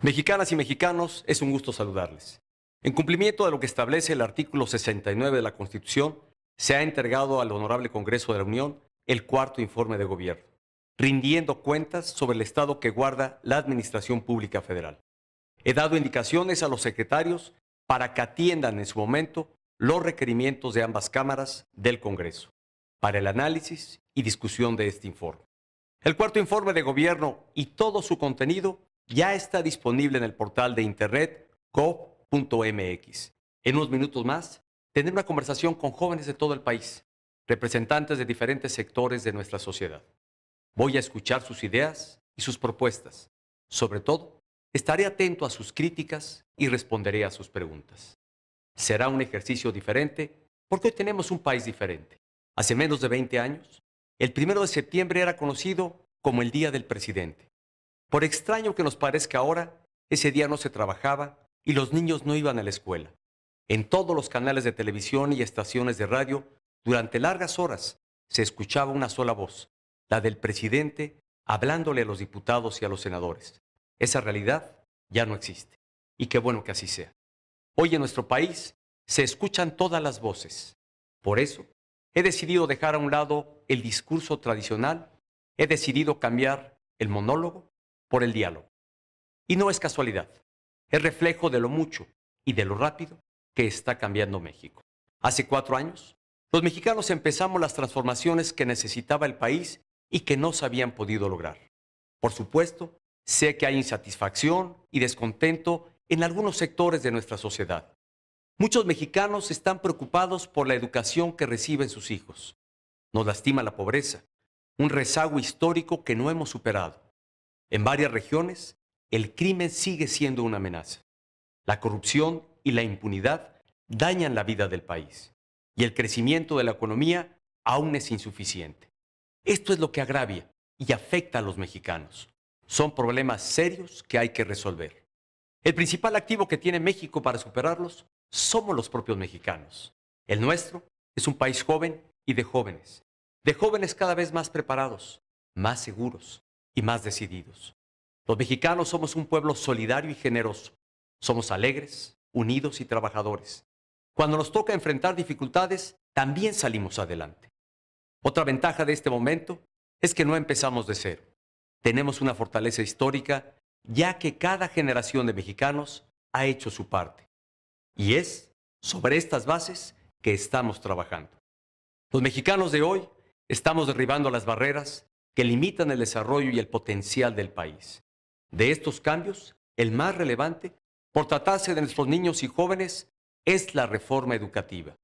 Mexicanas y mexicanos, es un gusto saludarles. En cumplimiento de lo que establece el artículo 69 de la Constitución, se ha entregado al Honorable Congreso de la Unión el cuarto informe de gobierno, rindiendo cuentas sobre el estado que guarda la Administración Pública Federal. He dado indicaciones a los secretarios para que atiendan en su momento los requerimientos de ambas cámaras del Congreso para el análisis y discusión de este informe. El cuarto informe de gobierno y todo su contenido ya está disponible en el portal de internet gov.mx. En unos minutos más, tendré una conversación con jóvenes de todo el país, representantes de diferentes sectores de nuestra sociedad. Voy a escuchar sus ideas y sus propuestas. Sobre todo, estaré atento a sus críticas y responderé a sus preguntas. Será un ejercicio diferente porque hoy tenemos un país diferente. Hace menos de 20 años, el 1 de septiembre era conocido como el Día del Presidente. Por extraño que nos parezca ahora, ese día no se trabajaba y los niños no iban a la escuela. En todos los canales de televisión y estaciones de radio, durante largas horas, se escuchaba una sola voz, la del presidente hablándole a los diputados y a los senadores. Esa realidad ya no existe. Y qué bueno que así sea. Hoy en nuestro país se escuchan todas las voces. Por eso, he decidido dejar a un lado el discurso tradicional, he decidido cambiar el monólogo por el diálogo. Y no es casualidad, es reflejo de lo mucho y de lo rápido que está cambiando México. Hace cuatro años, los mexicanos empezamos las transformaciones que necesitaba el país y que no se habían podido lograr. Por supuesto, sé que hay insatisfacción y descontento en algunos sectores de nuestra sociedad. Muchos mexicanos están preocupados por la educación que reciben sus hijos. Nos lastima la pobreza, un rezago histórico que no hemos superado. En varias regiones, el crimen sigue siendo una amenaza. La corrupción y la impunidad dañan la vida del país y el crecimiento de la economía aún es insuficiente. Esto es lo que agravia y afecta a los mexicanos. Son problemas serios que hay que resolver. El principal activo que tiene México para superarlos somos los propios mexicanos. El nuestro es un país joven y de jóvenes, de jóvenes cada vez más preparados, más seguros, y más decididos. Los mexicanos somos un pueblo solidario y generoso. Somos alegres, unidos y trabajadores. Cuando nos toca enfrentar dificultades, también salimos adelante. Otra ventaja de este momento es que no empezamos de cero. Tenemos una fortaleza histórica, ya que cada generación de mexicanos ha hecho su parte. Y es sobre estas bases que estamos trabajando. Los mexicanos de hoy estamos derribando las barreras que limitan el desarrollo y el potencial del país. De estos cambios, el más relevante, por tratarse de nuestros niños y jóvenes, es la reforma educativa.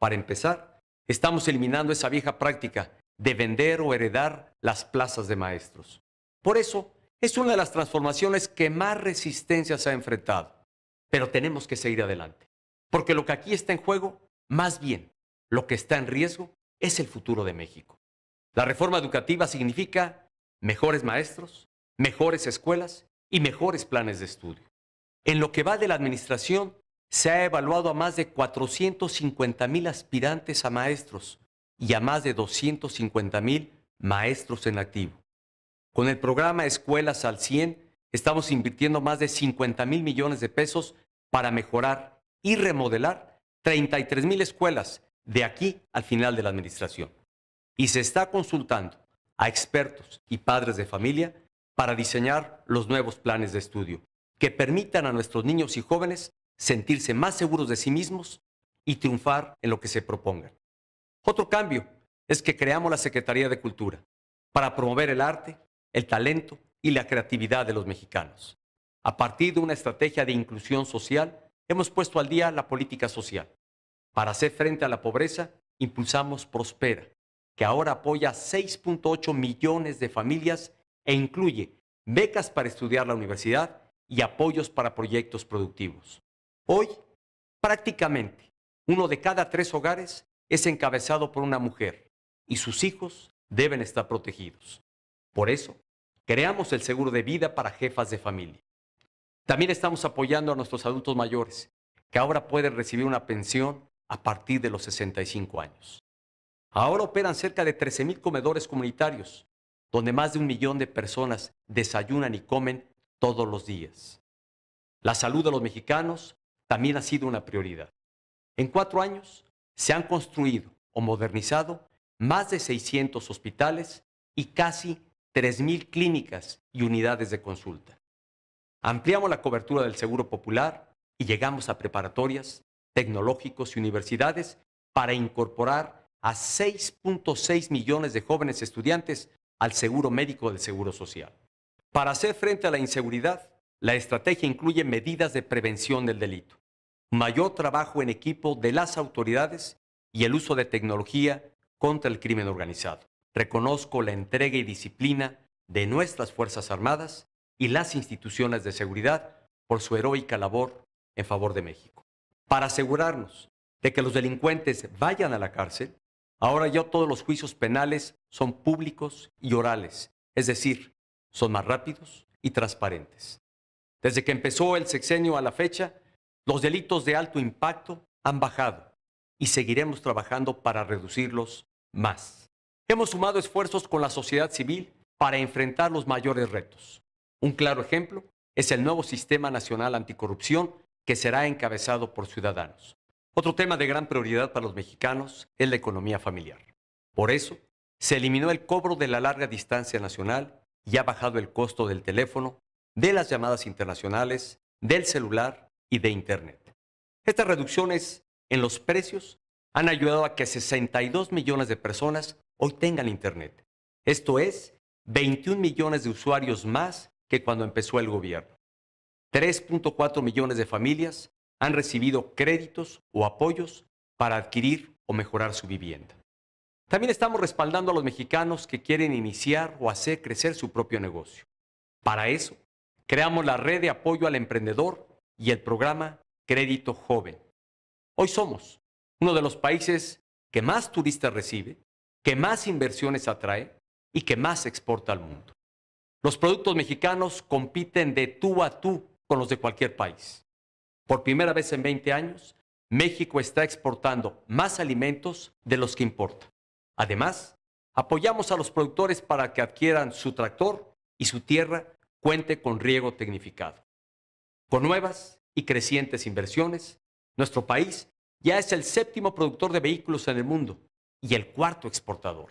Para empezar, estamos eliminando esa vieja práctica de vender o heredar las plazas de maestros. Por eso, es una de las transformaciones que más resistencia se ha enfrentado. Pero tenemos que seguir adelante, porque lo que aquí está en juego, más bien, lo que está en riesgo, es el futuro de México. La reforma educativa significa mejores maestros, mejores escuelas y mejores planes de estudio. En lo que va de la administración, se ha evaluado a más de 450 mil aspirantes a maestros y a más de 250 mil maestros en activo. Con el programa Escuelas al 100, estamos invirtiendo más de 50 mil millones de pesos para mejorar y remodelar 33 mil escuelas de aquí al final de la administración y se está consultando a expertos y padres de familia para diseñar los nuevos planes de estudio que permitan a nuestros niños y jóvenes sentirse más seguros de sí mismos y triunfar en lo que se propongan. Otro cambio es que creamos la Secretaría de Cultura para promover el arte, el talento y la creatividad de los mexicanos. A partir de una estrategia de inclusión social, hemos puesto al día la política social. Para hacer frente a la pobreza, impulsamos Prospera, que ahora apoya 6.8 millones de familias e incluye becas para estudiar la universidad y apoyos para proyectos productivos. Hoy, prácticamente, uno de cada tres hogares es encabezado por una mujer y sus hijos deben estar protegidos. Por eso, creamos el seguro de vida para jefas de familia. También estamos apoyando a nuestros adultos mayores, que ahora pueden recibir una pensión a partir de los 65 años. Ahora operan cerca de 13.000 comedores comunitarios, donde más de un millón de personas desayunan y comen todos los días. La salud de los mexicanos también ha sido una prioridad. En cuatro años se han construido o modernizado más de 600 hospitales y casi 3.000 clínicas y unidades de consulta. Ampliamos la cobertura del Seguro Popular y llegamos a preparatorias, tecnológicos y universidades para incorporar a 6.6 millones de jóvenes estudiantes al seguro médico del Seguro Social. Para hacer frente a la inseguridad, la estrategia incluye medidas de prevención del delito, mayor trabajo en equipo de las autoridades y el uso de tecnología contra el crimen organizado. Reconozco la entrega y disciplina de nuestras Fuerzas Armadas y las instituciones de seguridad por su heroica labor en favor de México. Para asegurarnos de que los delincuentes vayan a la cárcel, Ahora ya todos los juicios penales son públicos y orales, es decir, son más rápidos y transparentes. Desde que empezó el sexenio a la fecha, los delitos de alto impacto han bajado y seguiremos trabajando para reducirlos más. Hemos sumado esfuerzos con la sociedad civil para enfrentar los mayores retos. Un claro ejemplo es el nuevo Sistema Nacional Anticorrupción que será encabezado por ciudadanos. Otro tema de gran prioridad para los mexicanos es la economía familiar. Por eso, se eliminó el cobro de la larga distancia nacional y ha bajado el costo del teléfono, de las llamadas internacionales, del celular y de Internet. Estas reducciones en los precios han ayudado a que 62 millones de personas hoy tengan Internet. Esto es 21 millones de usuarios más que cuando empezó el gobierno. 3.4 millones de familias han recibido créditos o apoyos para adquirir o mejorar su vivienda. También estamos respaldando a los mexicanos que quieren iniciar o hacer crecer su propio negocio. Para eso, creamos la red de apoyo al emprendedor y el programa Crédito Joven. Hoy somos uno de los países que más turistas recibe, que más inversiones atrae y que más exporta al mundo. Los productos mexicanos compiten de tú a tú con los de cualquier país. Por primera vez en 20 años, México está exportando más alimentos de los que importa. Además, apoyamos a los productores para que adquieran su tractor y su tierra cuente con riego tecnificado. Con nuevas y crecientes inversiones, nuestro país ya es el séptimo productor de vehículos en el mundo y el cuarto exportador.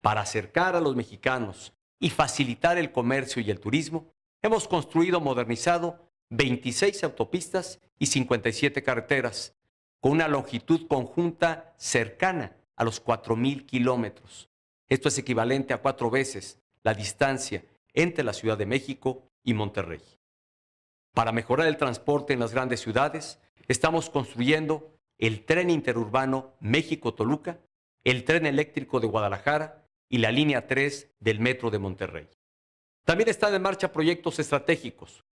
Para acercar a los mexicanos y facilitar el comercio y el turismo, hemos construido, modernizado 26 autopistas y 57 carreteras, con una longitud conjunta cercana a los 4.000 kilómetros. Esto es equivalente a cuatro veces la distancia entre la Ciudad de México y Monterrey. Para mejorar el transporte en las grandes ciudades, estamos construyendo el tren interurbano México-Toluca, el tren eléctrico de Guadalajara y la línea 3 del Metro de Monterrey. También están en marcha proyectos estratégicos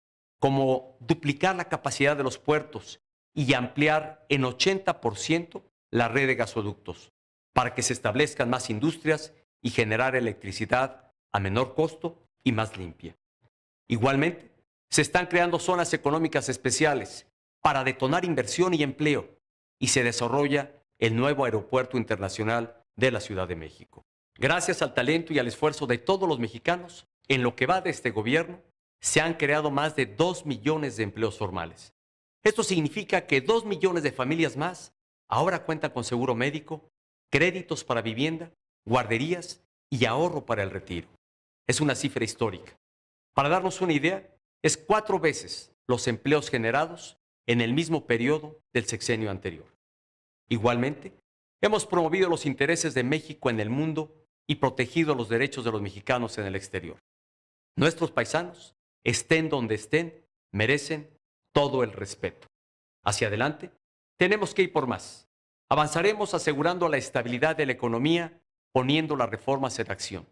como duplicar la capacidad de los puertos y ampliar en 80% la red de gasoductos, para que se establezcan más industrias y generar electricidad a menor costo y más limpia. Igualmente, se están creando zonas económicas especiales para detonar inversión y empleo, y se desarrolla el nuevo aeropuerto internacional de la Ciudad de México. Gracias al talento y al esfuerzo de todos los mexicanos, en lo que va de este gobierno, se han creado más de 2 millones de empleos formales. Esto significa que 2 millones de familias más ahora cuentan con seguro médico, créditos para vivienda, guarderías y ahorro para el retiro. Es una cifra histórica. Para darnos una idea, es cuatro veces los empleos generados en el mismo periodo del sexenio anterior. Igualmente, hemos promovido los intereses de México en el mundo y protegido los derechos de los mexicanos en el exterior. Nuestros paisanos estén donde estén, merecen todo el respeto. Hacia adelante, tenemos que ir por más. Avanzaremos asegurando la estabilidad de la economía, poniendo las reformas en acción,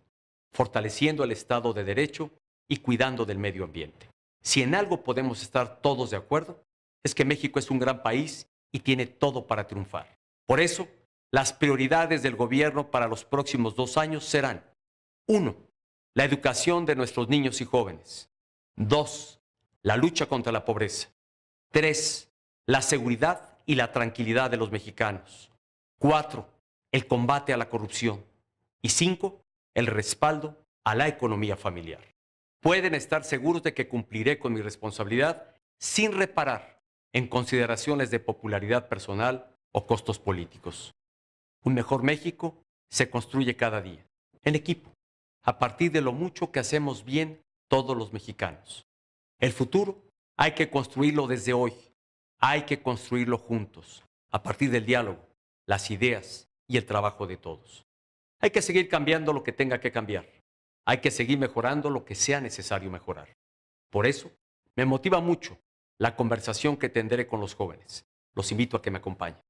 fortaleciendo el Estado de Derecho y cuidando del medio ambiente. Si en algo podemos estar todos de acuerdo, es que México es un gran país y tiene todo para triunfar. Por eso, las prioridades del gobierno para los próximos dos años serán, 1. La educación de nuestros niños y jóvenes. Dos, la lucha contra la pobreza. Tres, la seguridad y la tranquilidad de los mexicanos. Cuatro, el combate a la corrupción. Y cinco, el respaldo a la economía familiar. Pueden estar seguros de que cumpliré con mi responsabilidad sin reparar en consideraciones de popularidad personal o costos políticos. Un mejor México se construye cada día, en equipo, a partir de lo mucho que hacemos bien todos los mexicanos. El futuro hay que construirlo desde hoy, hay que construirlo juntos, a partir del diálogo, las ideas y el trabajo de todos. Hay que seguir cambiando lo que tenga que cambiar, hay que seguir mejorando lo que sea necesario mejorar. Por eso, me motiva mucho la conversación que tendré con los jóvenes. Los invito a que me acompañen.